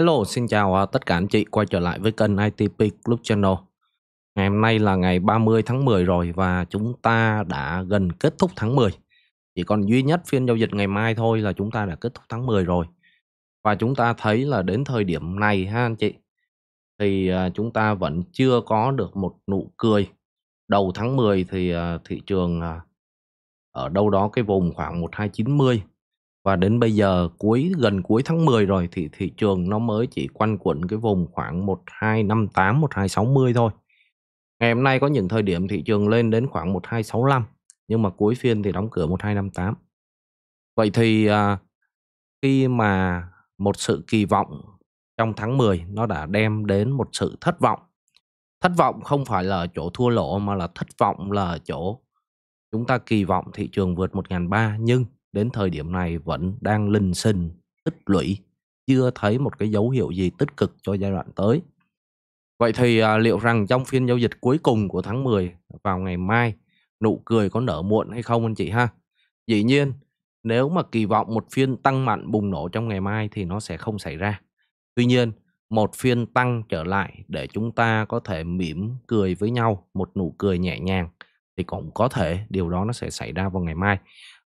Hello, xin chào à, tất cả anh chị quay trở lại với kênh ITP Club Channel. Ngày hôm nay là ngày 30 tháng 10 rồi và chúng ta đã gần kết thúc tháng 10. Chỉ còn duy nhất phiên giao dịch ngày mai thôi là chúng ta đã kết thúc tháng 10 rồi. Và chúng ta thấy là đến thời điểm này ha anh chị thì à, chúng ta vẫn chưa có được một nụ cười. Đầu tháng 10 thì à, thị trường ở đâu đó cái vùng khoảng 1290 và đến bây giờ cuối gần cuối tháng 10 rồi thì thị trường nó mới chỉ quanh quẩn cái vùng khoảng 1258 1260 thôi. Ngày hôm nay có những thời điểm thị trường lên đến khoảng 1265 nhưng mà cuối phiên thì đóng cửa 1258. Vậy thì à, khi mà một sự kỳ vọng trong tháng 10 nó đã đem đến một sự thất vọng. Thất vọng không phải là chỗ thua lỗ mà là thất vọng là chỗ chúng ta kỳ vọng thị trường vượt 1.300 nhưng đến thời điểm này vẫn đang linh sinh, tích lũy, chưa thấy một cái dấu hiệu gì tích cực cho giai đoạn tới. Vậy thì à, liệu rằng trong phiên giao dịch cuối cùng của tháng 10 vào ngày mai, nụ cười có nở muộn hay không anh chị ha? Dĩ nhiên, nếu mà kỳ vọng một phiên tăng mạnh bùng nổ trong ngày mai thì nó sẽ không xảy ra. Tuy nhiên, một phiên tăng trở lại để chúng ta có thể mỉm cười với nhau một nụ cười nhẹ nhàng thì cũng có thể điều đó nó sẽ xảy ra vào ngày mai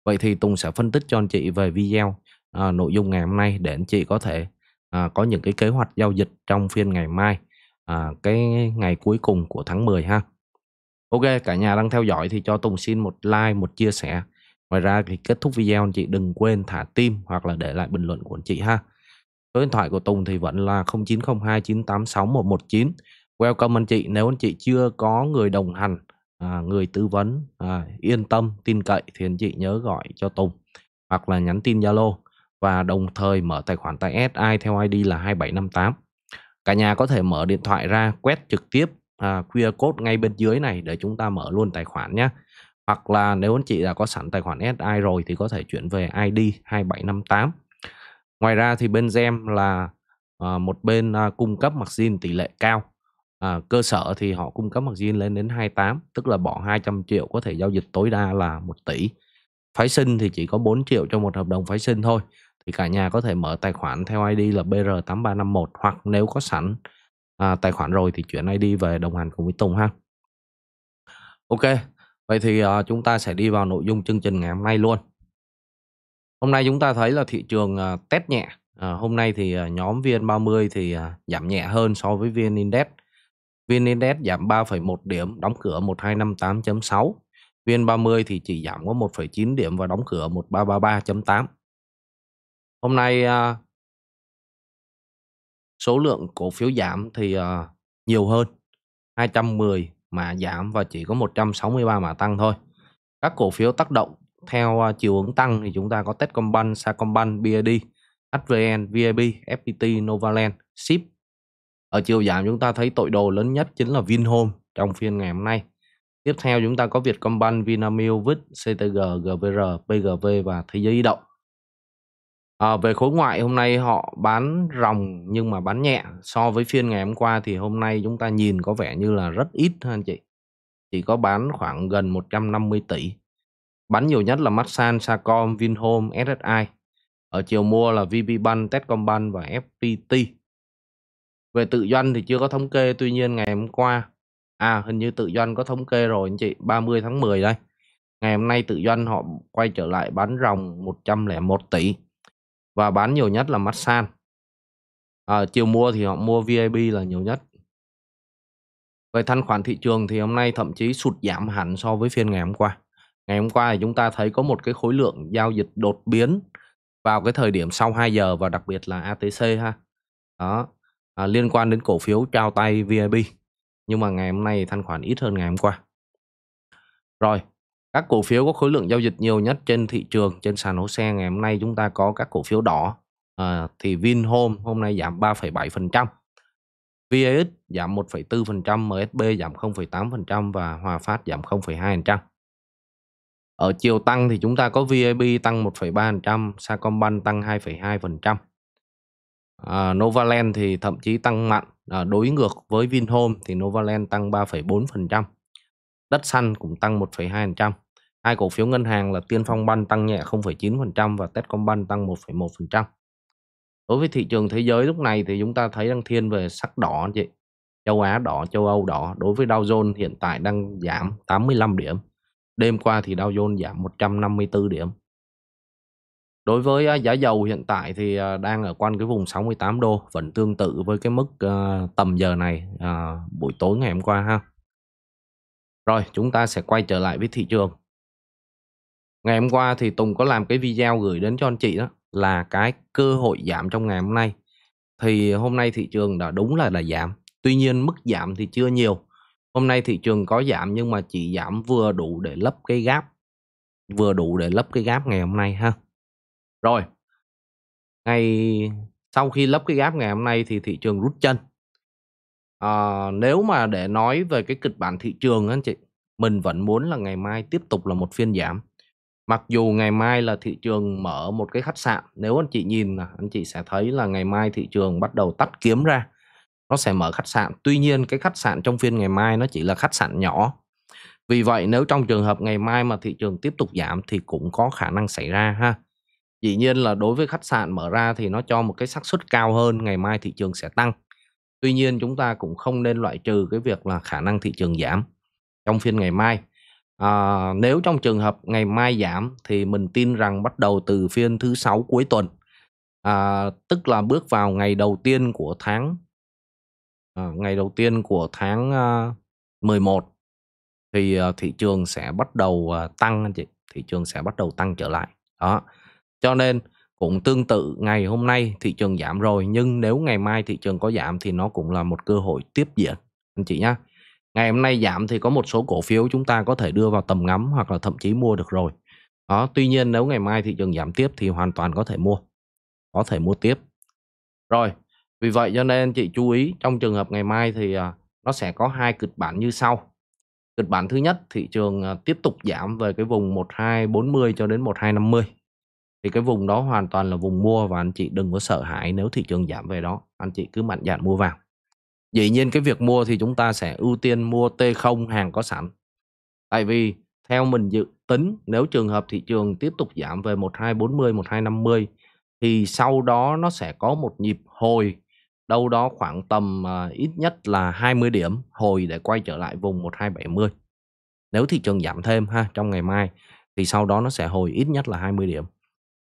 Vậy thì Tùng sẽ phân tích cho anh chị về video à, nội dung ngày hôm nay để anh chị có thể à, có những cái kế hoạch giao dịch trong phiên ngày mai, à, cái ngày cuối cùng của tháng 10 ha. Ok, cả nhà đang theo dõi thì cho Tùng xin một like, một chia sẻ. Ngoài ra thì kết thúc video anh chị đừng quên thả tim hoặc là để lại bình luận của anh chị ha. Số điện thoại của Tùng thì vẫn là 0902 Welcome anh chị, nếu anh chị chưa có người đồng hành à, người tư vấn à, yên tâm tin cậy thì anh chị nhớ gọi cho Tùng hoặc là nhắn tin Zalo và đồng thời mở tài khoản tại SI theo ID là 2758. Cả nhà có thể mở điện thoại ra quét trực tiếp à, QR code ngay bên dưới này để chúng ta mở luôn tài khoản nhé. Hoặc là nếu anh chị đã có sẵn tài khoản SI rồi thì có thể chuyển về ID 2758. Ngoài ra thì bên Gem là à, một bên à, cung cấp margin tỷ lệ cao à, cơ sở thì họ cung cấp margin lên đến 28 tức là bỏ 200 triệu có thể giao dịch tối đa là 1 tỷ phái sinh thì chỉ có 4 triệu cho một hợp đồng phái sinh thôi thì cả nhà có thể mở tài khoản theo ID là BR8351 hoặc nếu có sẵn à, tài khoản rồi thì chuyển ID về đồng hành cùng với Tùng ha Ok vậy thì à, chúng ta sẽ đi vào nội dung chương trình ngày hôm nay luôn hôm nay chúng ta thấy là thị trường à, test nhẹ à, hôm nay thì à, nhóm VN30 thì à, giảm nhẹ hơn so với VN Index VN Index giảm 3,1 điểm, đóng cửa 1258.6. VN30 thì chỉ giảm có 1,9 điểm và đóng cửa 1333.8. Hôm nay à, số lượng cổ phiếu giảm thì à, nhiều hơn, 210 mà giảm và chỉ có 163 mà tăng thôi. Các cổ phiếu tác động theo à, chiều hướng tăng thì chúng ta có Techcombank, Sacombank, BID, HVN, VIB, FPT, Novaland, Ship. Ở chiều giảm chúng ta thấy tội đồ lớn nhất chính là Vinhome trong phiên ngày hôm nay. Tiếp theo chúng ta có Vietcombank, Vinamilk, VIT, CTG, GVR, PGV và Thế giới di động. À, về khối ngoại hôm nay họ bán ròng nhưng mà bán nhẹ so với phiên ngày hôm qua thì hôm nay chúng ta nhìn có vẻ như là rất ít ha anh chị. Chỉ có bán khoảng gần 150 tỷ. Bán nhiều nhất là Masan, Sacom, Vinhome, SSI. Ở chiều mua là VPBank, Techcombank và FPT về tự doanh thì chưa có thống kê tuy nhiên ngày hôm qua à hình như tự doanh có thống kê rồi anh chị 30 tháng 10 đây ngày hôm nay tự doanh họ quay trở lại bán ròng 101 tỷ và bán nhiều nhất là Masan à, chiều mua thì họ mua VIP là nhiều nhất về thanh khoản thị trường thì hôm nay thậm chí sụt giảm hẳn so với phiên ngày hôm qua ngày hôm qua thì chúng ta thấy có một cái khối lượng giao dịch đột biến vào cái thời điểm sau 2 giờ và đặc biệt là ATC ha đó à, liên quan đến cổ phiếu trao tay VIP nhưng mà ngày hôm nay thanh khoản ít hơn ngày hôm qua rồi các cổ phiếu có khối lượng giao dịch nhiều nhất trên thị trường trên sàn hố xe ngày hôm nay chúng ta có các cổ phiếu đỏ à, thì Vinhome hôm nay giảm 3,7% VAX giảm 1,4%, MSB giảm 0,8% và Hòa Phát giảm 0,2%. Ở chiều tăng thì chúng ta có VAB tăng 1,3%, Sacombank tăng 2,2%. À, Novaland thì thậm chí tăng mạnh à, đối ngược với Vinhome thì Novaland tăng 3,4%. Đất xanh cũng tăng 1,2%. Hai cổ phiếu ngân hàng là Tiên Phong Bank tăng nhẹ 0,9% và Techcombank tăng 1,1%. Đối với thị trường thế giới lúc này thì chúng ta thấy đang thiên về sắc đỏ chị. Châu Á đỏ, châu Âu đỏ. Đối với Dow Jones hiện tại đang giảm 85 điểm. Đêm qua thì Dow Jones giảm 154 điểm. Đối với à, giá dầu hiện tại thì à, đang ở quanh cái vùng 68 đô vẫn tương tự với cái mức à, tầm giờ này buổi tối ngày hôm qua ha. Rồi chúng ta sẽ quay trở lại với thị trường. Ngày hôm qua thì Tùng có làm cái video gửi đến cho anh chị đó là cái cơ hội giảm trong ngày hôm nay. Thì hôm nay thị trường đã đúng là đã giảm. Tuy nhiên mức giảm thì chưa nhiều. Hôm nay thị trường có giảm nhưng mà chỉ giảm vừa đủ để lấp cái gáp, Vừa đủ để lấp cái gáp ngày hôm nay ha. Rồi, ngày sau khi lấp cái gáp ngày hôm nay thì thị trường rút chân. À, nếu mà để nói về cái kịch bản thị trường anh chị, mình vẫn muốn là ngày mai tiếp tục là một phiên giảm. Mặc dù ngày mai là thị trường mở một cái khách sạn, nếu anh chị nhìn anh chị sẽ thấy là ngày mai thị trường bắt đầu tắt kiếm ra. Nó sẽ mở khách sạn. Tuy nhiên cái khách sạn trong phiên ngày mai nó chỉ là khách sạn nhỏ. Vì vậy nếu trong trường hợp ngày mai mà thị trường tiếp tục giảm thì cũng có khả năng xảy ra ha dĩ nhiên là đối với khách sạn mở ra thì nó cho một cái xác suất cao hơn ngày mai thị trường sẽ tăng tuy nhiên chúng ta cũng không nên loại trừ cái việc là khả năng thị trường giảm trong phiên ngày mai à, nếu trong trường hợp ngày mai giảm thì mình tin rằng bắt đầu từ phiên thứ sáu cuối tuần à, tức là bước vào ngày đầu tiên của tháng à, ngày đầu tiên của tháng à, 11 thì à, thị trường sẽ bắt đầu à, tăng anh chị thị trường sẽ bắt đầu tăng trở lại đó cho nên cũng tương tự ngày hôm nay thị trường giảm rồi nhưng nếu ngày mai thị trường có giảm thì nó cũng là một cơ hội tiếp diễn anh chị nhé. Ngày hôm nay giảm thì có một số cổ phiếu chúng ta có thể đưa vào tầm ngắm hoặc là thậm chí mua được rồi. Đó, tuy nhiên nếu ngày mai thị trường giảm tiếp thì hoàn toàn có thể mua. Có thể mua tiếp. Rồi, vì vậy cho nên chị chú ý trong trường hợp ngày mai thì à, nó sẽ có hai kịch bản như sau. Kịch bản thứ nhất thị trường à, tiếp tục giảm về cái vùng 1240 cho đến 1250 thì cái vùng đó hoàn toàn là vùng mua và anh chị đừng có sợ hãi nếu thị trường giảm về đó anh chị cứ mạnh dạn mua vào dĩ nhiên cái việc mua thì chúng ta sẽ ưu tiên mua T0 hàng có sẵn tại vì theo mình dự tính nếu trường hợp thị trường tiếp tục giảm về 1240 1250 thì sau đó nó sẽ có một nhịp hồi đâu đó khoảng tầm uh, ít nhất là 20 điểm hồi để quay trở lại vùng 1270 nếu thị trường giảm thêm ha trong ngày mai thì sau đó nó sẽ hồi ít nhất là 20 điểm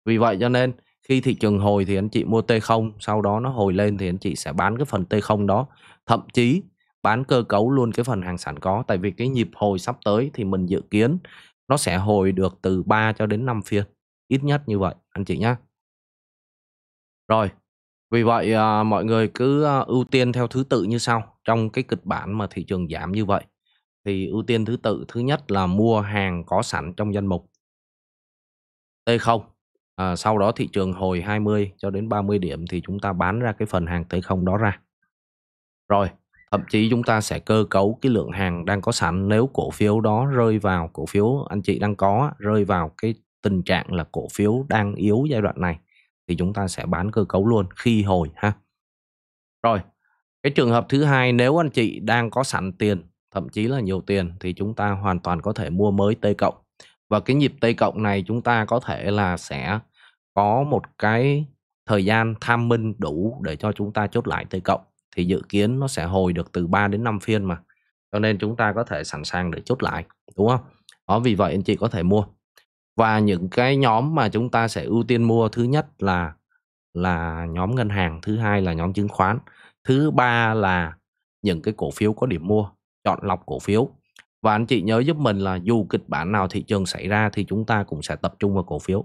vì vậy cho nên khi thị trường hồi thì anh chị mua T0, sau đó nó hồi lên thì anh chị sẽ bán cái phần T0 đó, thậm chí bán cơ cấu luôn cái phần hàng sản có tại vì cái nhịp hồi sắp tới thì mình dự kiến nó sẽ hồi được từ 3 cho đến 5 phiên, ít nhất như vậy anh chị nhé. Rồi, vì vậy à, mọi người cứ à, ưu tiên theo thứ tự như sau trong cái kịch bản mà thị trường giảm như vậy thì ưu tiên thứ tự thứ nhất là mua hàng có sẵn trong danh mục T0 à, sau đó thị trường hồi 20 cho đến 30 điểm thì chúng ta bán ra cái phần hàng tới không đó ra rồi thậm chí chúng ta sẽ cơ cấu cái lượng hàng đang có sẵn nếu cổ phiếu đó rơi vào cổ phiếu anh chị đang có rơi vào cái tình trạng là cổ phiếu đang yếu giai đoạn này thì chúng ta sẽ bán cơ cấu luôn khi hồi ha rồi cái trường hợp thứ hai nếu anh chị đang có sẵn tiền thậm chí là nhiều tiền thì chúng ta hoàn toàn có thể mua mới t cộng và cái nhịp t cộng này chúng ta có thể là sẽ có một cái thời gian tham minh đủ để cho chúng ta chốt lại tới cộng thì dự kiến nó sẽ hồi được từ 3 đến 5 phiên mà cho nên chúng ta có thể sẵn sàng để chốt lại đúng không đó vì vậy anh chị có thể mua và những cái nhóm mà chúng ta sẽ ưu tiên mua thứ nhất là là nhóm ngân hàng thứ hai là nhóm chứng khoán thứ ba là những cái cổ phiếu có điểm mua chọn lọc cổ phiếu và anh chị nhớ giúp mình là dù kịch bản nào thị trường xảy ra thì chúng ta cũng sẽ tập trung vào cổ phiếu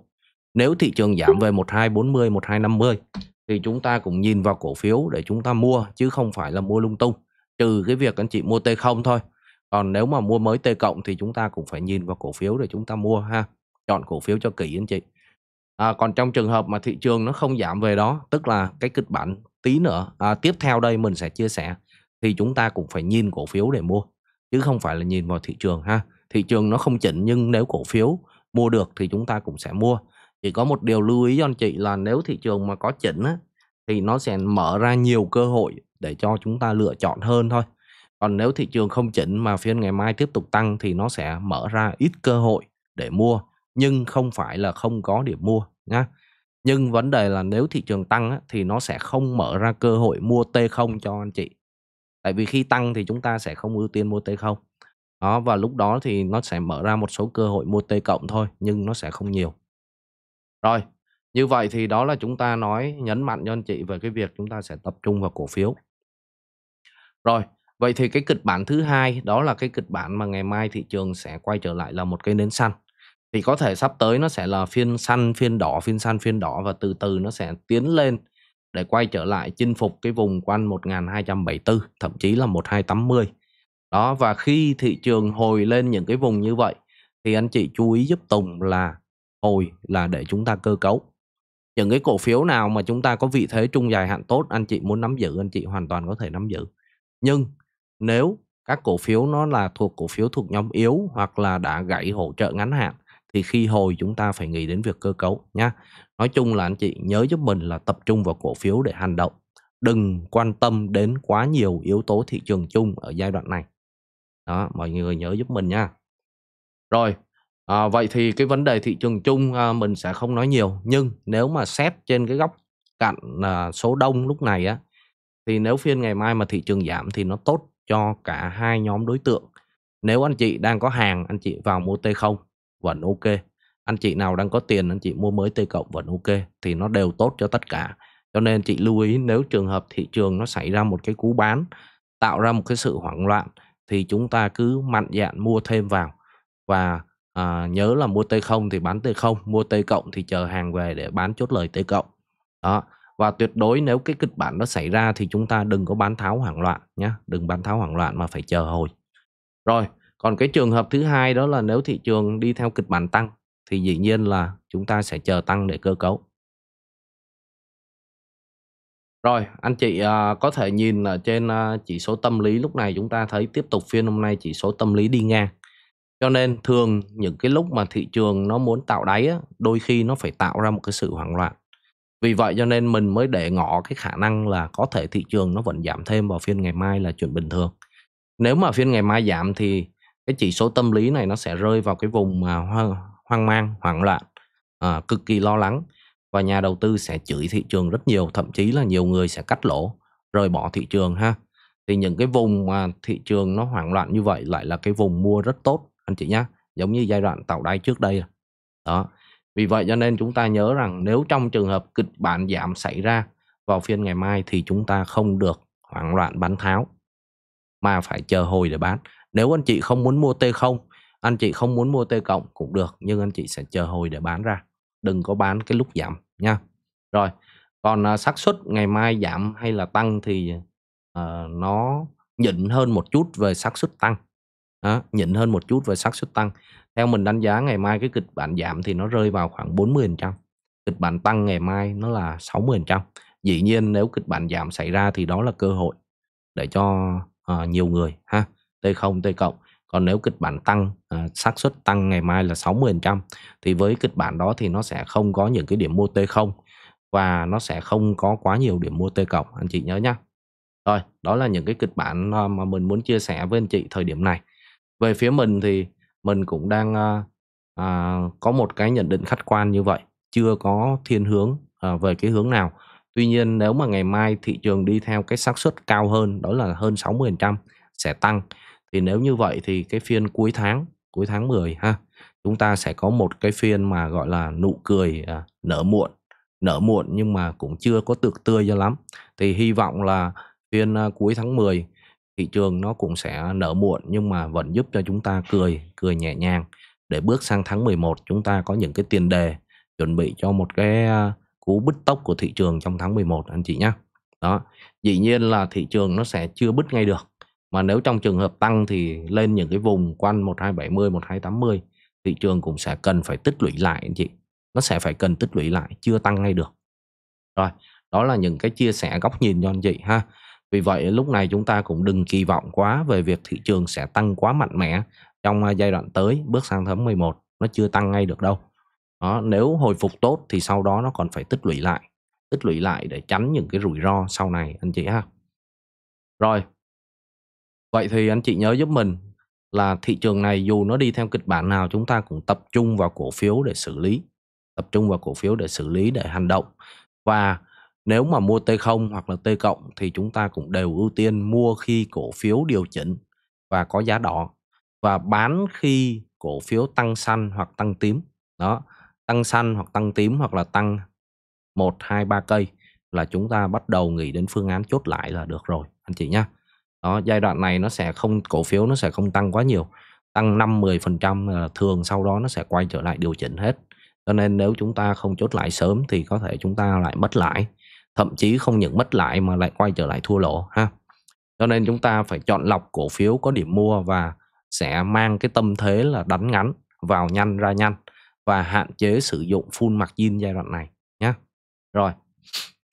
nếu thị trường giảm về 1240, 1250 thì chúng ta cũng nhìn vào cổ phiếu để chúng ta mua chứ không phải là mua lung tung. Trừ cái việc anh chị mua T0 thôi. Còn nếu mà mua mới T cộng thì chúng ta cũng phải nhìn vào cổ phiếu để chúng ta mua ha. Chọn cổ phiếu cho kỹ anh chị. À, còn trong trường hợp mà thị trường nó không giảm về đó, tức là cái kịch bản tí nữa à, tiếp theo đây mình sẽ chia sẻ thì chúng ta cũng phải nhìn cổ phiếu để mua chứ không phải là nhìn vào thị trường ha. Thị trường nó không chỉnh nhưng nếu cổ phiếu mua được thì chúng ta cũng sẽ mua chỉ có một điều lưu ý cho anh chị là nếu thị trường mà có chỉnh á, thì nó sẽ mở ra nhiều cơ hội để cho chúng ta lựa chọn hơn thôi còn nếu thị trường không chỉnh mà phiên ngày mai tiếp tục tăng thì nó sẽ mở ra ít cơ hội để mua nhưng không phải là không có điểm mua nhá nhưng vấn đề là nếu thị trường tăng á, thì nó sẽ không mở ra cơ hội mua T0 cho anh chị tại vì khi tăng thì chúng ta sẽ không ưu tiên mua T0 đó và lúc đó thì nó sẽ mở ra một số cơ hội mua T cộng thôi nhưng nó sẽ không nhiều rồi, như vậy thì đó là chúng ta nói nhấn mạnh cho anh chị về cái việc chúng ta sẽ tập trung vào cổ phiếu. Rồi, vậy thì cái kịch bản thứ hai đó là cái kịch bản mà ngày mai thị trường sẽ quay trở lại là một cái nến xanh. Thì có thể sắp tới nó sẽ là phiên xanh, phiên đỏ, phiên xanh, phiên đỏ và từ từ nó sẽ tiến lên để quay trở lại chinh phục cái vùng quanh 1274, thậm chí là 1280. Đó và khi thị trường hồi lên những cái vùng như vậy thì anh chị chú ý giúp Tùng là hồi là để chúng ta cơ cấu những cái cổ phiếu nào mà chúng ta có vị thế trung dài hạn tốt anh chị muốn nắm giữ anh chị hoàn toàn có thể nắm giữ nhưng nếu các cổ phiếu nó là thuộc cổ phiếu thuộc nhóm yếu hoặc là đã gãy hỗ trợ ngắn hạn thì khi hồi chúng ta phải nghĩ đến việc cơ cấu nha nói chung là anh chị nhớ giúp mình là tập trung vào cổ phiếu để hành động đừng quan tâm đến quá nhiều yếu tố thị trường chung ở giai đoạn này đó mọi người nhớ giúp mình nha rồi À, vậy thì cái vấn đề thị trường chung à, mình sẽ không nói nhiều nhưng nếu mà xét trên cái góc cạnh à, số đông lúc này á thì nếu phiên ngày mai mà thị trường giảm thì nó tốt cho cả hai nhóm đối tượng. Nếu anh chị đang có hàng anh chị vào mua T0 vẫn ok. Anh chị nào đang có tiền anh chị mua mới T cộng vẫn ok thì nó đều tốt cho tất cả. Cho nên chị lưu ý nếu trường hợp thị trường nó xảy ra một cái cú bán tạo ra một cái sự hoảng loạn thì chúng ta cứ mạnh dạn mua thêm vào và à, nhớ là mua t không thì bán t không mua T cộng thì chờ hàng về để bán chốt lời T cộng đó và tuyệt đối nếu cái kịch bản nó xảy ra thì chúng ta đừng có bán tháo hoảng loạn nhé đừng bán tháo hoảng loạn mà phải chờ hồi rồi còn cái trường hợp thứ hai đó là nếu thị trường đi theo kịch bản tăng thì dĩ nhiên là chúng ta sẽ chờ tăng để cơ cấu rồi, anh chị uh, có thể nhìn ở trên uh, chỉ số tâm lý lúc này chúng ta thấy tiếp tục phiên hôm nay chỉ số tâm lý đi ngang cho nên thường những cái lúc mà thị trường nó muốn tạo đáy á, đôi khi nó phải tạo ra một cái sự hoảng loạn vì vậy cho nên mình mới để ngỏ cái khả năng là có thể thị trường nó vẫn giảm thêm vào phiên ngày mai là chuyện bình thường nếu mà phiên ngày mai giảm thì cái chỉ số tâm lý này nó sẽ rơi vào cái vùng mà hoang mang hoảng loạn à, cực kỳ lo lắng và nhà đầu tư sẽ chửi thị trường rất nhiều thậm chí là nhiều người sẽ cắt lỗ rời bỏ thị trường ha thì những cái vùng mà thị trường nó hoảng loạn như vậy lại là cái vùng mua rất tốt anh chị nhé giống như giai đoạn tạo đáy trước đây à. đó vì vậy cho nên chúng ta nhớ rằng nếu trong trường hợp kịch bản giảm xảy ra vào phiên ngày mai thì chúng ta không được hoảng loạn bán tháo mà phải chờ hồi để bán nếu anh chị không muốn mua T0 anh chị không muốn mua T cộng cũng được nhưng anh chị sẽ chờ hồi để bán ra đừng có bán cái lúc giảm nha rồi còn à, xác suất ngày mai giảm hay là tăng thì uh, nó nhỉnh hơn một chút về xác suất tăng đó, nhịn hơn một chút và xác suất tăng theo mình đánh giá ngày mai cái kịch bản giảm thì nó rơi vào khoảng 40% kịch bản tăng ngày mai nó là 60% dĩ nhiên nếu kịch bản giảm xảy ra thì đó là cơ hội để cho uh, nhiều người ha T0 T cộng còn nếu kịch bản tăng uh, xác suất tăng ngày mai là 60% thì với kịch bản đó thì nó sẽ không có những cái điểm mua T0 và nó sẽ không có quá nhiều điểm mua T cộng anh chị nhớ nhá rồi đó là những cái kịch bản ờ, mà mình muốn chia sẻ với anh chị thời điểm này về phía mình thì mình cũng đang à, à, có một cái nhận định khách quan như vậy chưa có thiên hướng à, về cái hướng nào tuy nhiên nếu mà ngày mai thị trường đi theo cái xác suất cao hơn đó là hơn 60% sẽ tăng thì nếu như vậy thì cái phiên cuối tháng cuối tháng 10 ha chúng ta sẽ có một cái phiên mà gọi là nụ cười à, nở muộn nở muộn nhưng mà cũng chưa có tược tươi cho lắm thì hy vọng là phiên à, cuối tháng 10 thị trường nó cũng sẽ nở muộn nhưng mà vẫn giúp cho chúng ta cười cười nhẹ nhàng để bước sang tháng 11 chúng ta có những cái tiền đề chuẩn bị cho một cái cú bứt tốc của thị trường trong tháng 11 anh chị nhé đó dĩ nhiên là thị trường nó sẽ chưa bứt ngay được mà nếu trong trường hợp tăng thì lên những cái vùng quanh 1270 1280 thị trường cũng sẽ cần phải tích lũy lại anh chị nó sẽ phải cần tích lũy lại chưa tăng ngay được rồi đó là những cái chia sẻ góc nhìn cho anh chị ha vì vậy lúc này chúng ta cũng đừng kỳ vọng quá về việc thị trường sẽ tăng quá mạnh mẽ trong à, giai đoạn tới bước sang tháng 11 nó chưa tăng ngay được đâu. Đó, nếu hồi phục tốt thì sau đó nó còn phải tích lũy lại, tích lũy lại để tránh những cái rủi ro sau này anh chị ha. Rồi. Vậy thì anh chị nhớ giúp mình là thị trường này dù nó đi theo kịch bản nào chúng ta cũng tập trung vào cổ phiếu để xử lý, tập trung vào cổ phiếu để xử lý để hành động và nếu mà mua T0 hoặc là T cộng thì chúng ta cũng đều ưu tiên mua khi cổ phiếu điều chỉnh và có giá đỏ và bán khi cổ phiếu tăng xanh hoặc tăng tím. Đó, tăng xanh hoặc tăng tím hoặc là tăng 1 2 3 cây là chúng ta bắt đầu nghĩ đến phương án chốt lại là được rồi anh chị nhá. Đó, giai đoạn này nó sẽ không cổ phiếu nó sẽ không tăng quá nhiều. Tăng 5 10% trăm thường sau đó nó sẽ quay trở lại điều chỉnh hết cho nên nếu chúng ta không chốt lại sớm thì có thể chúng ta lại mất lãi thậm chí không những mất lãi mà lại quay trở lại thua lỗ ha cho nên chúng ta phải chọn lọc cổ phiếu có điểm mua và sẽ mang cái tâm thế là đánh ngắn vào nhanh ra nhanh và hạn chế sử dụng full margin giai đoạn này nhé rồi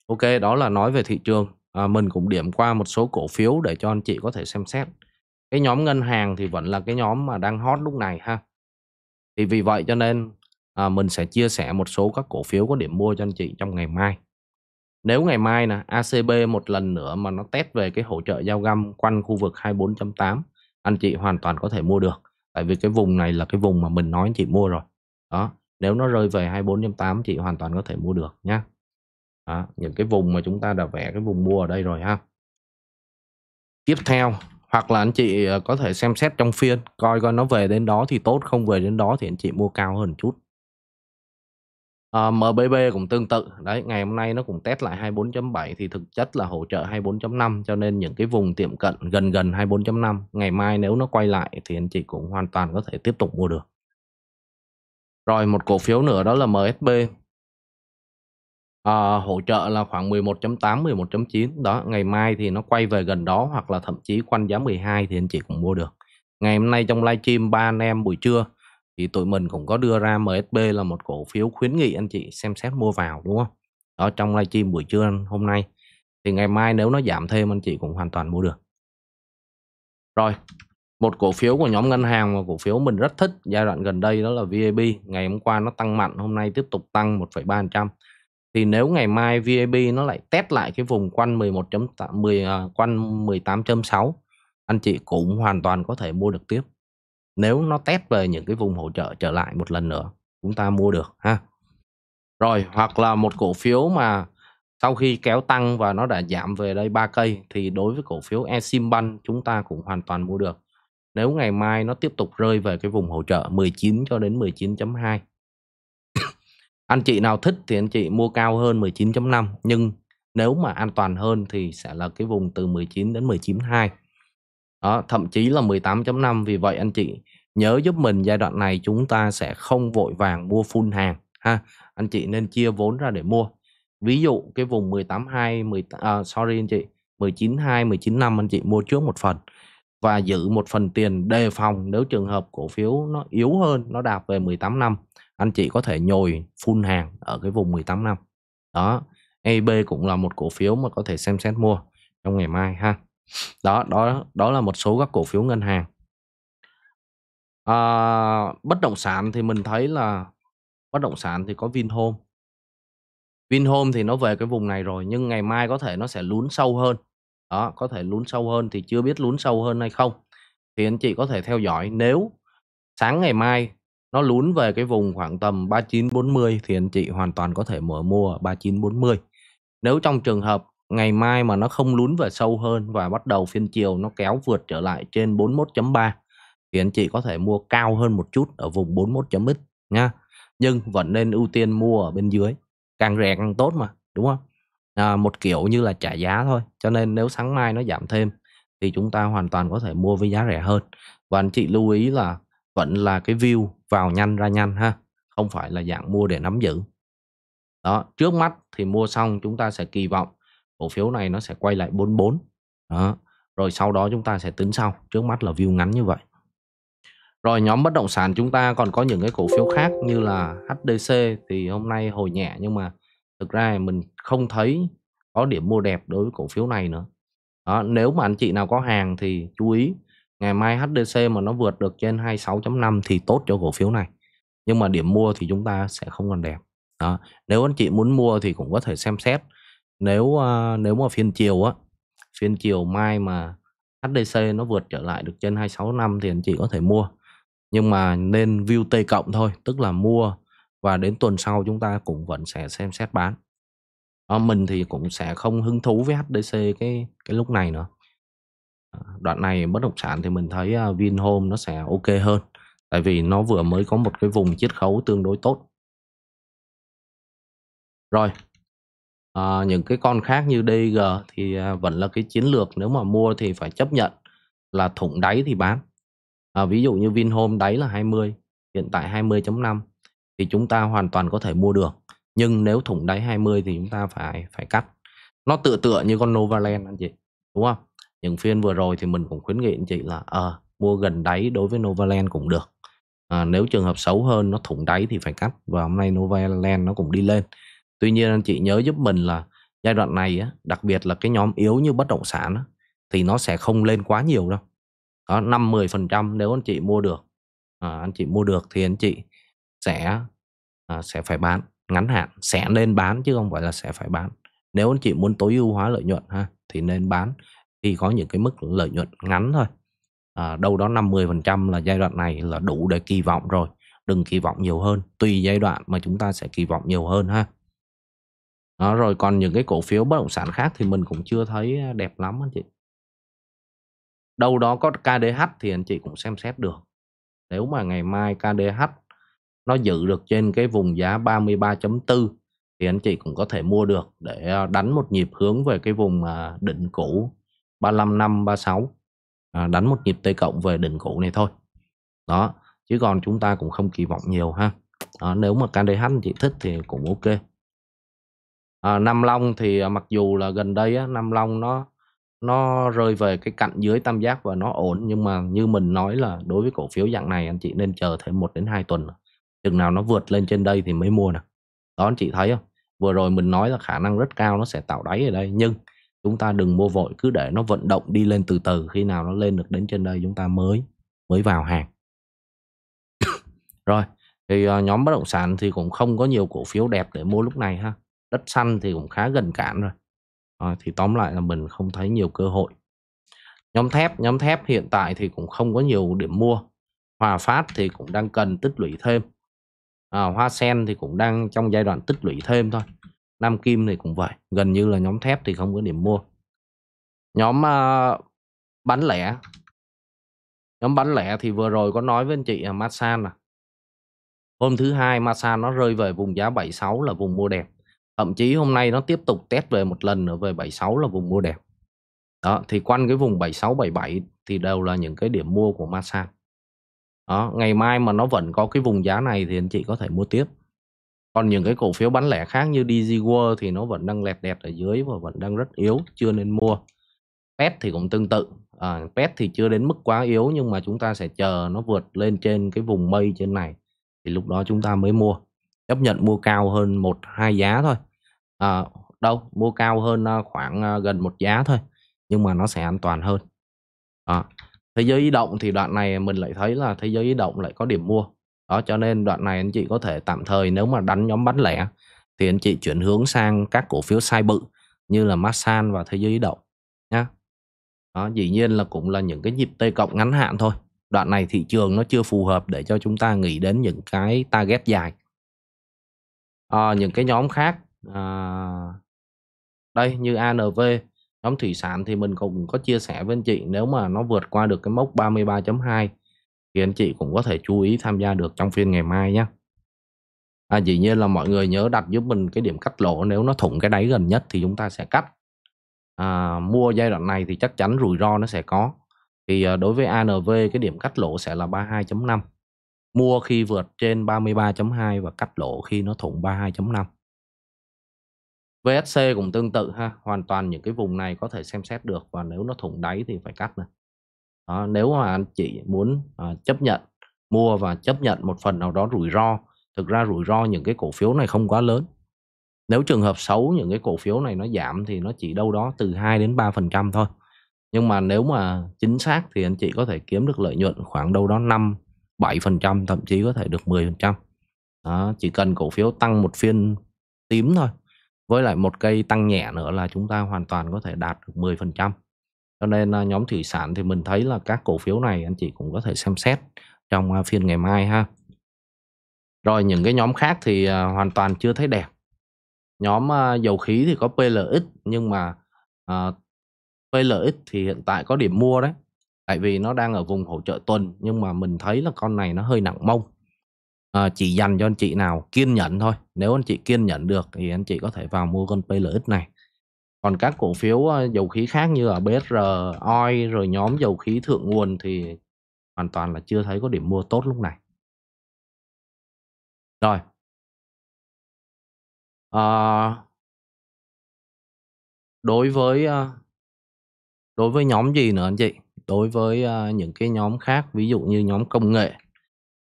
ok đó là nói về thị trường à, mình cũng điểm qua một số cổ phiếu để cho anh chị có thể xem xét cái nhóm ngân hàng thì vẫn là cái nhóm mà đang hot lúc này ha thì vì vậy cho nên à, mình sẽ chia sẻ một số các cổ phiếu có điểm mua cho anh chị trong ngày mai nếu ngày mai nè ACB một lần nữa mà nó test về cái hỗ trợ giao găm quanh khu vực 24.8 anh chị hoàn toàn có thể mua được tại vì cái vùng này là cái vùng mà mình nói anh chị mua rồi đó nếu nó rơi về 24.8 chị hoàn toàn có thể mua được nhá đó, những cái vùng mà chúng ta đã vẽ cái vùng mua ở đây rồi ha tiếp theo hoặc là anh chị ờ, có thể xem xét trong phiên coi coi nó về đến đó thì tốt không về đến đó thì anh chị mua cao hơn chút Ờ, MBB cũng tương tự đấy ngày hôm nay nó cũng test lại 24.7 thì thực chất là hỗ trợ 24.5 cho nên những cái vùng tiệm cận gần gần 24.5 ngày mai nếu nó quay lại thì anh chị cũng hoàn toàn có thể tiếp tục mua được rồi một cổ phiếu nữa đó là MSB à, ờ, hỗ trợ là khoảng 11.8 11.9 đó ngày mai thì nó quay về gần đó hoặc là thậm chí quanh giá 12 thì anh chị cũng mua được ngày hôm nay trong livestream ba anh em buổi trưa thì tụi mình cũng có đưa ra MSB là một cổ phiếu khuyến nghị anh chị xem xét mua vào đúng không? Đó trong livestream buổi trưa hôm nay thì ngày mai nếu nó giảm thêm anh chị cũng hoàn toàn mua được. Rồi, một cổ phiếu của nhóm ngân hàng mà cổ phiếu mình rất thích giai đoạn gần đây đó là VAB. Ngày hôm qua nó tăng mạnh, hôm nay tiếp tục tăng 1,3%. Thì nếu ngày mai VAB nó lại test lại cái vùng quanh 11.10 à, quanh 18.6 anh chị cũng hoàn toàn có thể mua được tiếp nếu nó test về những cái vùng hỗ trợ trở lại một lần nữa chúng ta mua được ha rồi hoặc là một cổ phiếu mà sau khi kéo tăng và nó đã giảm về đây ba cây thì đối với cổ phiếu Eximbank chúng ta cũng hoàn toàn mua được nếu ngày mai nó tiếp tục rơi về cái vùng hỗ trợ 19 cho đến 19.2 anh chị nào thích thì anh chị mua cao hơn 19.5 nhưng nếu mà an toàn hơn thì sẽ là cái vùng từ 19 đến 19.2 đó, thậm chí là 18.5 vì vậy anh chị nhớ giúp mình giai đoạn này chúng ta sẽ không vội vàng mua full hàng ha. Anh chị nên chia vốn ra để mua. Ví dụ cái vùng 18.2 à, sorry anh chị, 192 195 anh chị mua trước một phần và giữ một phần tiền đề phòng nếu trường hợp cổ phiếu nó yếu hơn, nó đạt về 18 năm, anh chị có thể nhồi full hàng ở cái vùng 18 năm. Đó, AB cũng là một cổ phiếu mà có thể xem xét mua trong ngày mai ha đó đó đó là một số các cổ phiếu ngân hàng à, bất động sản thì mình thấy là bất động sản thì có Vinhome Vinhome thì nó về cái vùng này rồi nhưng ngày mai có thể nó sẽ lún sâu hơn đó có thể lún sâu hơn thì chưa biết lún sâu hơn hay không thì anh chị có thể theo dõi nếu sáng ngày mai nó lún về cái vùng khoảng tầm 3940 thì anh chị hoàn toàn có thể mở mua 3940 nếu trong trường hợp ngày mai mà nó không lún vào sâu hơn và bắt đầu phiên chiều nó kéo vượt trở lại trên 41.3 thì anh chị có thể mua cao hơn một chút ở vùng 41.x nha nhưng vẫn nên ưu tiên mua ở bên dưới càng rẻ càng tốt mà đúng không à, một kiểu như là trả giá thôi cho nên nếu sáng mai nó giảm thêm thì chúng ta hoàn toàn có thể mua với giá rẻ hơn và anh chị lưu ý là vẫn là cái view vào nhanh ra nhanh ha không phải là dạng mua để nắm giữ đó trước mắt thì mua xong chúng ta sẽ kỳ vọng cổ phiếu này nó sẽ quay lại 44 đó rồi sau đó chúng ta sẽ tính sau trước mắt là view ngắn như vậy rồi nhóm bất động sản chúng ta còn có những cái cổ phiếu khác như là HDC thì hôm nay hồi nhẹ nhưng mà thực ra mình không thấy có điểm mua đẹp đối với cổ phiếu này nữa đó, nếu mà anh chị nào có hàng thì chú ý ngày mai HDC mà nó vượt được trên 26.5 thì tốt cho cổ phiếu này nhưng mà điểm mua thì chúng ta sẽ không còn đẹp đó. nếu anh chị muốn mua thì cũng có thể xem xét nếu à, nếu mà phiên chiều á phiên chiều mai mà HDC nó vượt trở lại được trên 26 năm thì anh chị có thể mua nhưng mà nên view T cộng thôi tức là mua và đến tuần sau chúng ta cũng vẫn sẽ xem xét bán à, mình thì cũng sẽ không hứng thú với HDC cái cái lúc này nữa ờ, đoạn này bất động sản thì mình thấy Vinhome nó sẽ ok hơn tại vì nó vừa mới có một cái vùng chiết khấu tương đối tốt rồi à, những cái con khác như DG thì à, vẫn là cái chiến lược nếu mà mua thì phải chấp nhận là thủng đáy thì bán à, ví dụ như Vinhome đáy là 20 hiện tại 20.5 thì chúng ta hoàn toàn có thể mua được nhưng nếu thủng đáy 20 thì chúng ta phải phải cắt nó tựa tựa như con Novaland anh chị đúng không những phiên vừa rồi thì mình cũng khuyến nghị anh chị là à, mua gần đáy đối với Novaland cũng được à, nếu trường hợp xấu hơn nó thủng đáy thì phải cắt và hôm nay Novaland nó cũng đi lên tuy nhiên anh chị nhớ giúp mình là giai đoạn này á, đặc biệt là cái nhóm yếu như bất động sản á, thì nó sẽ không lên quá nhiều đâu có năm mười phần trăm nếu anh chị mua được à, anh chị mua được thì anh chị sẽ à, sẽ phải bán ngắn hạn sẽ nên bán chứ không phải là sẽ phải bán nếu anh chị muốn tối ưu hóa lợi nhuận ha thì nên bán khi có những cái mức lợi nhuận ngắn thôi à, đâu đó 50% là giai đoạn này là đủ để kỳ vọng rồi đừng kỳ vọng nhiều hơn tùy giai đoạn mà chúng ta sẽ kỳ vọng nhiều hơn ha đó, rồi còn những cái cổ phiếu bất động sản khác thì mình cũng chưa thấy à, đẹp lắm anh chị đâu đó có KDH thì anh chị cũng xem xét được nếu mà ngày mai KDH nó giữ được trên cái vùng giá 33.4 thì anh chị cũng có thể mua được để à, đánh một nhịp hướng về cái vùng à, định cũ 35 năm 36 à, đánh một nhịp T cộng về định cũ này thôi đó chứ còn chúng ta cũng không kỳ vọng nhiều ha đó, nếu mà KDH anh chị thích thì cũng ok Ờ, Nam Long thì à, mặc dù là gần đây á, Nam Long nó nó rơi về cái cạnh dưới tam giác và nó ổn, nhưng mà như mình nói là đối với cổ phiếu dạng này anh chị nên chờ thêm 1 đến 2 tuần, chừng nào nó vượt lên trên đây thì mới mua nè. Đó anh chị thấy không? Vừa rồi mình nói là khả năng rất cao nó sẽ tạo đáy ở đây, nhưng chúng ta đừng mua vội, cứ để nó vận động đi lên từ từ, khi nào nó lên được đến trên đây chúng ta mới mới vào hàng. Rồi, thì à, nhóm bất động sản thì cũng không có nhiều cổ phiếu đẹp để mua lúc này ha đất xanh thì cũng khá gần cản rồi à, thì tóm lại là mình không thấy nhiều cơ hội nhóm thép nhóm thép hiện tại thì cũng không có nhiều điểm mua hòa phát thì cũng đang cần tích lũy thêm à, hoa sen thì cũng đang trong giai đoạn tích lũy thêm thôi nam kim thì cũng vậy gần như là nhóm thép thì không có điểm mua nhóm uh, bán lẻ nhóm bán lẻ thì vừa rồi có nói với anh chị là masan à hôm thứ hai masan nó rơi về vùng giá 76 là vùng mua đẹp thậm chí hôm nay nó tiếp tục test về một lần nữa về 76 là vùng mua đẹp đó thì quanh cái vùng 76 77 thì đều là những cái điểm mua của Masan đó ngày mai mà nó vẫn có cái vùng giá này thì anh chị có thể mua tiếp còn những cái cổ phiếu bán lẻ khác như DG World thì nó vẫn đang lẹt đẹt ở dưới và vẫn đang rất yếu chưa nên mua pet thì cũng tương tự à, pet thì chưa đến mức quá yếu nhưng mà chúng ta sẽ chờ nó vượt lên trên cái vùng mây trên này thì lúc đó chúng ta mới mua chấp nhận mua cao hơn một hai giá thôi à, đâu mua cao hơn ờ, khoảng ờ, gần một giá thôi nhưng mà nó sẽ an toàn hơn à, thế giới di động thì đoạn này mình lại thấy là thế giới di động lại có điểm mua đó cho nên đoạn này anh chị có thể tạm thời nếu mà đánh nhóm bán lẻ thì anh chị chuyển hướng sang các cổ phiếu sai bự như là Masan và thế giới di động nhá đó, dĩ nhiên là cũng là những cái nhịp T cộng ngắn hạn thôi đoạn này thị trường nó chưa phù hợp để cho chúng ta nghĩ đến những cái target dài à, những cái nhóm khác à, đây như ANV nhóm thủy sản thì mình cũng có chia sẻ với anh chị nếu mà nó vượt qua được cái mốc 33.2 thì anh chị cũng có thể chú ý tham gia được trong phiên ngày mai nhé à, dĩ nhiên là mọi người nhớ đặt giúp mình cái điểm cắt lỗ nếu nó thủng cái đáy gần nhất thì chúng ta sẽ cắt à, mua giai đoạn này thì chắc chắn rủi ro nó sẽ có thì à, đối với ANV cái điểm cắt lỗ sẽ là 32.5 mua khi vượt trên 33.2 và cắt lỗ khi nó thủng 32.5 VSC cũng tương tự ha hoàn toàn những cái vùng này có thể xem xét được và nếu nó thủng đáy thì phải cắt này đó, nếu mà anh chị muốn à, chấp nhận mua và chấp nhận một phần nào đó rủi ro thực ra rủi ro những cái cổ phiếu này không quá lớn nếu trường hợp xấu những cái cổ phiếu này nó giảm thì nó chỉ đâu đó từ 2 đến 3 phần trăm thôi nhưng mà nếu mà chính xác thì anh chị có thể kiếm được lợi nhuận khoảng đâu đó 5 7 phần trăm thậm chí có thể được 10 phần trăm chỉ cần cổ phiếu tăng một phiên tím thôi với lại một cây tăng nhẹ nữa là chúng ta hoàn toàn có thể đạt được 10% cho nên à, nhóm thủy sản thì mình thấy là các cổ phiếu này anh chị cũng có thể xem xét trong à, phiên ngày mai ha rồi những cái nhóm khác thì à, hoàn toàn chưa thấy đẹp nhóm dầu khí thì có PLX nhưng mà uh, PLX thì hiện tại có điểm mua đấy tại vì nó đang ở vùng hỗ trợ tuần nhưng mà mình thấy là con này nó hơi nặng mông Ờ, chỉ dành cho anh chị nào kiên nhẫn thôi nếu anh chị kiên nhẫn được thì anh chị có thể vào mua con PLX này còn các cổ phiếu ờ, dầu khí khác như ở BSR, OI rồi nhóm dầu khí thượng nguồn thì hoàn toàn là chưa thấy có điểm mua tốt lúc này. Rồi. À, đối với đối với nhóm gì nữa anh chị? Đối với những cái nhóm khác ví dụ như nhóm công nghệ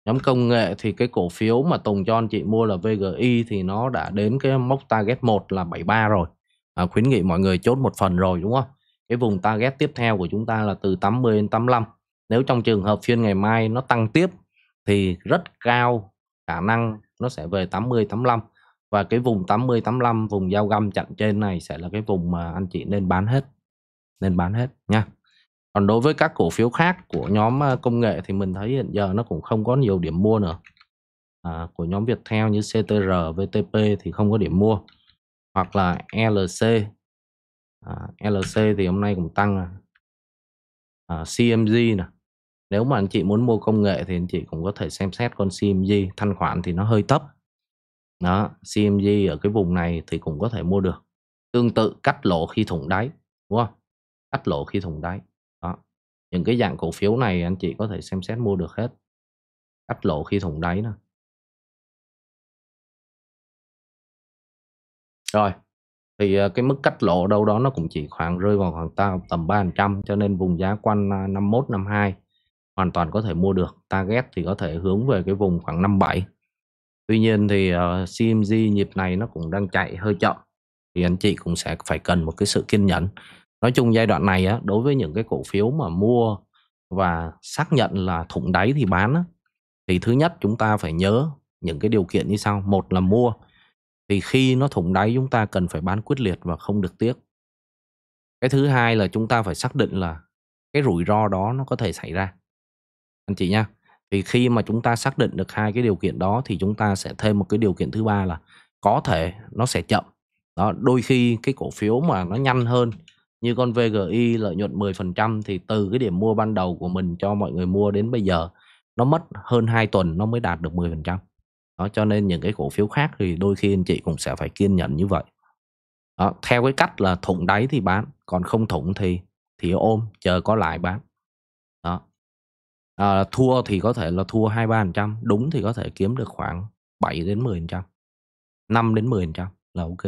nhóm công nghệ thì cái cổ phiếu mà Tùng cho anh chị mua là VGI thì nó đã đến cái mốc target 1 là 73 rồi à, khuyến nghị mọi người chốt một phần rồi đúng không cái vùng target tiếp theo của chúng ta là từ 80 đến 85 nếu trong trường hợp phiên ngày mai nó tăng tiếp thì rất cao khả năng nó sẽ về 80 85 và cái vùng 80 85 vùng giao găm chặn trên này sẽ là cái vùng mà anh chị nên bán hết nên bán hết nha còn đối với các cổ phiếu khác của nhóm ờ, công nghệ thì mình thấy hiện giờ nó cũng không có nhiều điểm mua nữa à, của nhóm Viettel như CTR, VTP thì không có điểm mua hoặc là LC à, LC thì hôm nay cũng tăng à, à CMG nè nếu mà anh chị muốn mua công nghệ thì anh chị cũng có thể xem xét con CMG thanh khoản thì nó hơi thấp đó CMG ở cái vùng này thì cũng có thể mua được tương tự cắt lỗ khi thủng đáy đúng không cắt lỗ khi thủng đáy những cái dạng cổ phiếu này anh chị có thể xem xét mua được hết cắt lỗ khi thủng đáy nè rồi thì ờ, cái mức cắt lỗ đâu đó nó cũng chỉ khoảng rơi vào khoảng ta, tầm 3% cho nên vùng giá quanh 51 52 hoàn toàn có thể mua được target thì có thể hướng về cái vùng khoảng 57 Tuy nhiên thì uh, ờ, CMG nhịp này nó cũng đang chạy hơi chậm thì anh chị cũng sẽ phải cần một cái sự kiên nhẫn nói chung giai đoạn này á, đối với những cái cổ phiếu mà mua và xác nhận là thủng đáy thì bán á, thì thứ nhất chúng ta phải nhớ những cái điều kiện như sau một là mua thì khi nó thủng đáy chúng ta cần phải bán quyết liệt và không được tiếc cái thứ hai là chúng ta phải xác định là cái rủi ro đó nó có thể xảy ra anh chị nha thì khi mà chúng ta xác định được hai cái điều kiện đó thì chúng ta sẽ thêm một cái điều kiện thứ ba là có thể nó sẽ chậm đó đôi khi cái cổ phiếu mà nó nhanh hơn như con VGI lợi nhuận 10% thì từ cái điểm mua ban đầu của mình cho mọi người mua đến bây giờ nó mất hơn 2 tuần nó mới đạt được 10%. Đó cho nên những cái cổ phiếu khác thì đôi khi anh chị cũng sẽ phải kiên nhẫn như vậy. Đó, theo cái cách là thủng đáy thì bán, còn không thủng thì thì ôm chờ có lại bán. Đó. À, thua thì có thể là thua 2 3%, đúng thì có thể kiếm được khoảng 7 đến 10%. 5 đến 10% là ok.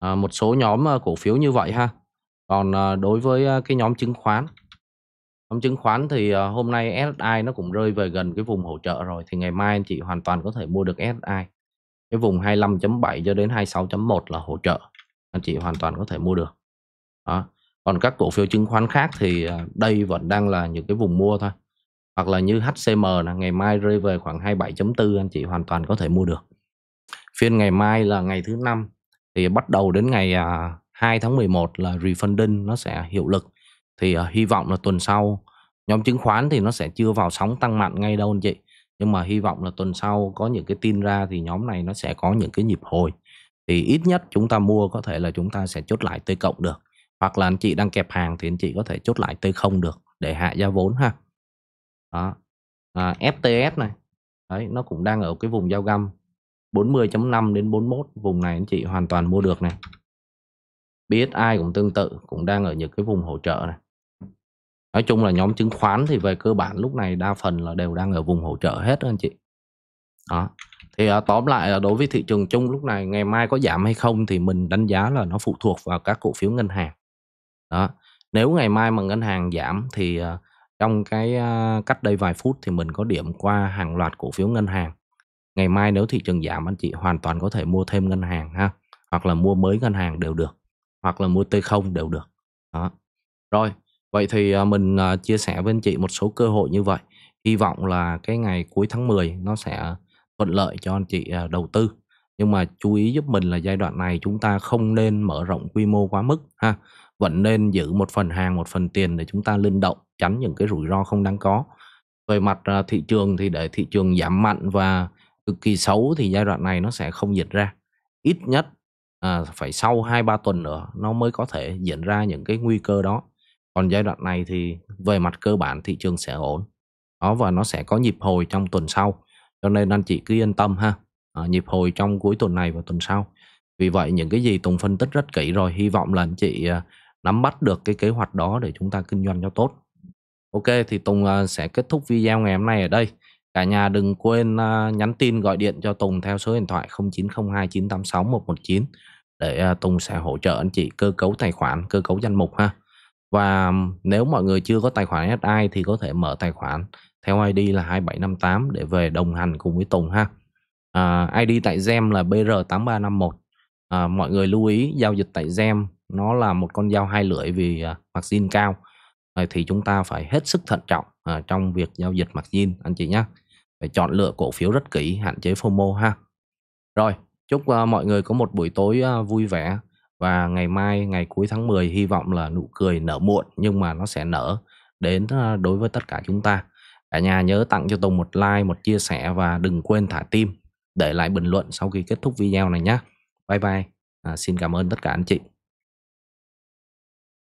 Ờ, một số nhóm ờ, cổ phiếu như vậy ha còn ờ, đối với cái nhóm chứng khoán nhóm chứng khoán thì hôm nay SSI nó cũng rơi về gần cái vùng hỗ trợ rồi thì ngày mai anh chị hoàn toàn có thể mua được SSI cái vùng 25.7 cho đến 26.1 là hỗ trợ anh chị hoàn toàn có thể mua được đó còn các cổ phiếu chứng khoán khác thì đây vẫn đang là những cái vùng mua thôi hoặc là như HCM là ngày mai rơi về khoảng 27.4 anh chị hoàn toàn có thể mua được phiên ngày mai là ngày thứ năm thì bắt đầu đến ngày 2 à, tháng 11 là refunding nó sẽ hiệu lực thì uh, hy vọng là tuần sau nhóm chứng khoán thì nó sẽ chưa vào sóng tăng mạnh ngay đâu anh chị nhưng mà hy vọng là tuần sau có những cái tin ra thì nhóm này nó sẽ có những cái nhịp hồi thì ít nhất chúng ta mua có thể là chúng ta sẽ chốt lại T cộng được hoặc là anh chị đang kẹp hàng thì anh chị có thể chốt lại T không được để hạ giá vốn ha đó à, FTS này đấy nó cũng đang ở cái vùng giao găm 40.5 đến 41 vùng này anh chị hoàn toàn mua được này BSI cũng tương tự cũng đang ở những cái vùng hỗ trợ này nói chung là nhóm chứng khoán thì về cơ bản lúc này đa phần là đều đang ở vùng hỗ trợ hết anh chị đó thì à, tóm lại là đối với thị trường chung lúc này ngày mai có giảm hay không thì mình đánh giá là nó phụ thuộc vào các cổ phiếu ngân hàng đó nếu ngày mai mà ngân hàng giảm thì à, trong cái à, cách đây vài phút thì mình có điểm qua hàng loạt cổ phiếu ngân hàng ngày mai nếu thị trường giảm anh chị hoàn toàn có thể mua thêm ngân hàng ha hoặc là mua mới ngân hàng đều được hoặc là mua t không đều được đó rồi vậy thì à, mình à, chia sẻ với anh chị một số cơ hội như vậy hy vọng là cái ngày cuối tháng 10 nó sẽ thuận lợi cho anh chị à, đầu tư nhưng mà chú ý giúp mình là giai đoạn này chúng ta không nên mở rộng quy mô quá mức ha vẫn nên giữ một phần hàng một phần tiền để chúng ta linh động tránh những cái rủi ro không đáng có về mặt thị trường thì để thị trường giảm mạnh và cực kỳ xấu thì giai đoạn này nó sẽ không dịch ra ít nhất à, phải sau 2-3 tuần nữa nó mới có thể diễn ra những cái nguy cơ đó còn giai đoạn này thì về mặt cơ bản thị trường sẽ ổn đó và nó sẽ có nhịp hồi trong tuần sau cho nên anh chị cứ yên tâm ha à, nhịp hồi trong cuối tuần này và tuần sau vì vậy những cái gì Tùng phân tích rất kỹ rồi hy vọng là anh chị à, nắm bắt được cái kế hoạch đó để chúng ta kinh doanh cho tốt ok thì Tùng à, sẽ kết thúc video ngày hôm nay ở đây Cả nhà đừng quên à, nhắn tin gọi điện cho Tùng theo số điện thoại 0902 986 119 để à, Tùng sẽ hỗ trợ anh chị cơ cấu tài khoản, cơ cấu danh mục ha. Và nếu mọi người chưa có tài khoản SI thì có thể mở tài khoản theo ID là 2758 để về đồng hành cùng với Tùng ha. À, ID tại Gem là BR8351. À, mọi người lưu ý giao dịch tại Gem nó là một con dao hai lưỡi vì à, margin cao. À, thì chúng ta phải hết sức thận trọng à, trong việc giao dịch margin anh chị nhé phải chọn lựa cổ phiếu rất kỹ hạn chế FOMO ha rồi chúc uh, mọi người có một buổi tối uh, vui vẻ và ngày mai ngày cuối tháng 10 hy vọng là nụ cười nở muộn nhưng mà nó sẽ nở đến uh, đối với tất cả chúng ta cả nhà nhớ tặng cho Tùng một like một chia sẻ và đừng quên thả tim để lại bình luận sau khi kết thúc video này nhé bye bye à, xin cảm ơn tất cả anh chị